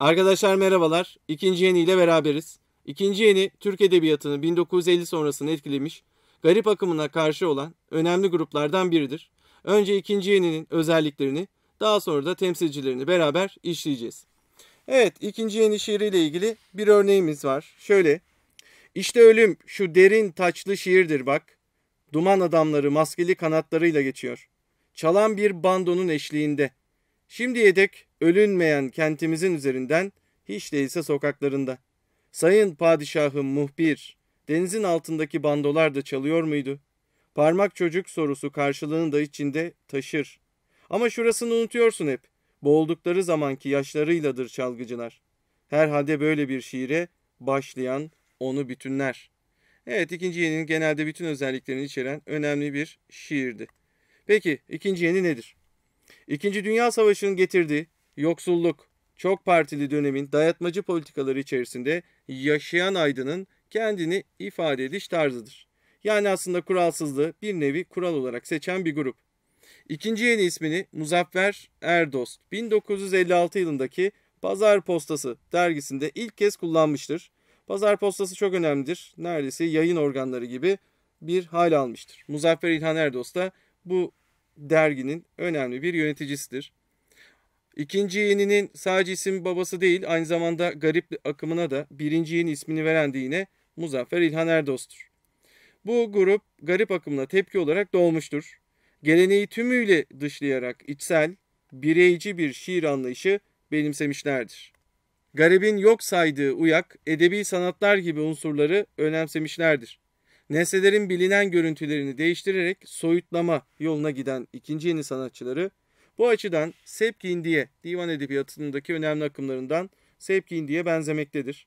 Arkadaşlar merhabalar. İkinci yeni ile beraberiz. İkinci yeni Türk edebiyatını 1950 sonrasını etkilemiş, garip akımına karşı olan önemli gruplardan biridir. Önce ikinci yeninin özelliklerini, daha sonra da temsilcilerini beraber işleyeceğiz. Evet, ikinci yeni şiiriyle ilgili bir örneğimiz var. Şöyle. işte ölüm şu derin taçlı şiirdir bak. Duman adamları maskeli kanatlarıyla geçiyor. Çalan bir bandonun eşliğinde. Şimdiye dek ölünmeyen kentimizin üzerinden hiç değilse sokaklarında. Sayın padişahım muhbir, denizin altındaki bandolar da çalıyor muydu? Parmak çocuk sorusu karşılığını da içinde taşır. Ama şurasını unutuyorsun hep. Boğuldukları zamanki yaşlarıyladır çalgıcılar. Herhalde böyle bir şiire başlayan onu bütünler. Evet ikinci yeni genelde bütün özelliklerini içeren önemli bir şiirdi. Peki ikinci yeni nedir? İkinci Dünya Savaşı'nın getirdiği yoksulluk, çok partili dönemin dayatmacı politikaları içerisinde yaşayan aydının kendini ifade ediş tarzıdır. Yani aslında kuralsızlığı bir nevi kural olarak seçen bir grup. İkinci yeni ismini Muzaffer Erdost 1956 yılındaki Pazar Postası dergisinde ilk kez kullanmıştır. Pazar Postası çok önemlidir. Neredeyse yayın organları gibi bir hal almıştır. Muzaffer İlhan Erdost da bu derginin önemli bir yöneticisidir. İkinci yeni'nin sadece isim babası değil aynı zamanda garip akımına da birinci yeni ismini veren de yine Muzaffer İlhan Erdoğs'tur. Bu grup garip akımına tepki olarak doğmuştur. Geleneği tümüyle dışlayarak içsel, bireyci bir şiir anlayışı benimsemişlerdir. Garibin yok saydığı uyak, edebi sanatlar gibi unsurları önemsemişlerdir. Nesnelerin bilinen görüntülerini değiştirerek soyutlama yoluna giden ikinci yeni sanatçıları bu açıdan Sepki İndiye divan edebiyatındaki önemli akımlarından Sepki İndiye benzemektedir.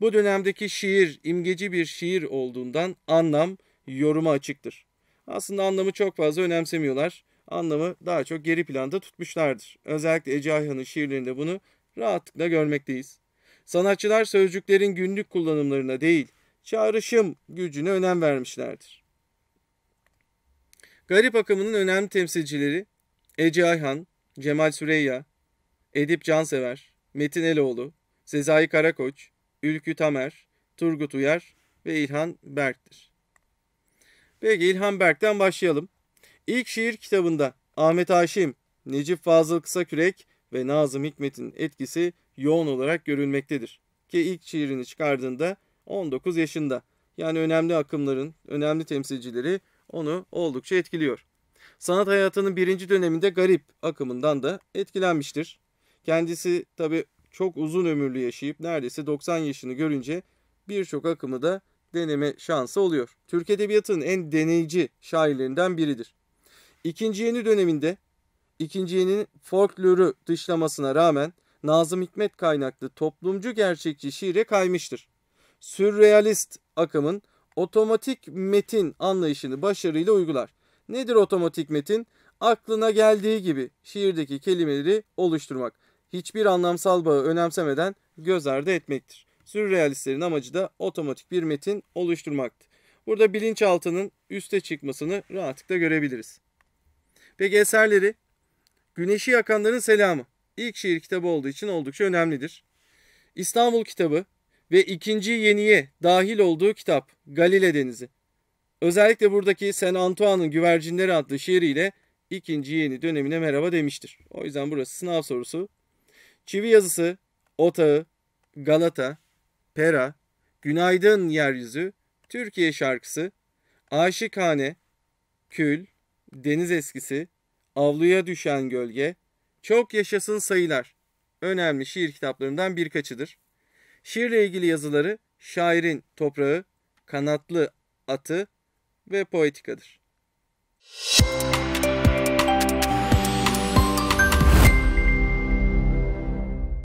Bu dönemdeki şiir imgeci bir şiir olduğundan anlam yoruma açıktır. Aslında anlamı çok fazla önemsemiyorlar. Anlamı daha çok geri planda tutmuşlardır. Özellikle Ece Ayhan'ın şiirlerinde bunu rahatlıkla görmekteyiz. Sanatçılar sözcüklerin günlük kullanımlarına değil, çağrışım gücüne önem vermişlerdir. Garip akımının önemli temsilcileri Ece Ayhan, Cemal Süreyya, Edip Cansever, Metin Eloğlu, Sezai Karakoç, Ülkü Tamer, Turgut Uyar ve İlhan Berk'tir. Peki İlhan Berk'ten başlayalım. İlk şiir kitabında Ahmet Haşim, Necip Fazıl Kısakürek ve Nazım Hikmet'in etkisi yoğun olarak görülmektedir. Ki ilk şiirini çıkardığında 19 yaşında. Yani önemli akımların, önemli temsilcileri onu oldukça etkiliyor sanat hayatının birinci döneminde garip akımından da etkilenmiştir. Kendisi tabi çok uzun ömürlü yaşayıp neredeyse 90 yaşını görünce birçok akımı da deneme şansı oluyor. Türk Edebiyatı'nın en deneyici şairlerinden biridir. İkinci yeni döneminde ikinci yeninin folklörü dışlamasına rağmen Nazım Hikmet kaynaklı toplumcu gerçekçi şiire kaymıştır. Sürrealist akımın otomatik metin anlayışını başarıyla uygular. Nedir otomatik metin? Aklına geldiği gibi şiirdeki kelimeleri oluşturmak. Hiçbir anlamsal bağı önemsemeden göz ardı etmektir. Sürrealistlerin amacı da otomatik bir metin oluşturmaktı. Burada bilinçaltının üste çıkmasını rahatlıkla görebiliriz. Peki eserleri? Güneşi Yakanların Selamı. İlk şiir kitabı olduğu için oldukça önemlidir. İstanbul kitabı ve ikinci yeniye dahil olduğu kitap Galile Denizi. Özellikle buradaki Sen Antoine'ın Güvercinleri adlı şiiriyle ikinci yeni dönemine merhaba demiştir. O yüzden burası sınav sorusu. Çivi yazısı, Otağı, Galata, Pera, Günaydın Yeryüzü, Türkiye şarkısı, Aşıkhane, Kül, Deniz Eskisi, Avluya Düşen Gölge, Çok Yaşasın Sayılar önemli şiir kitaplarından birkaçıdır. Şiirle ilgili yazıları Şairin Toprağı, Kanatlı Atı, ve poetikadır. Müzik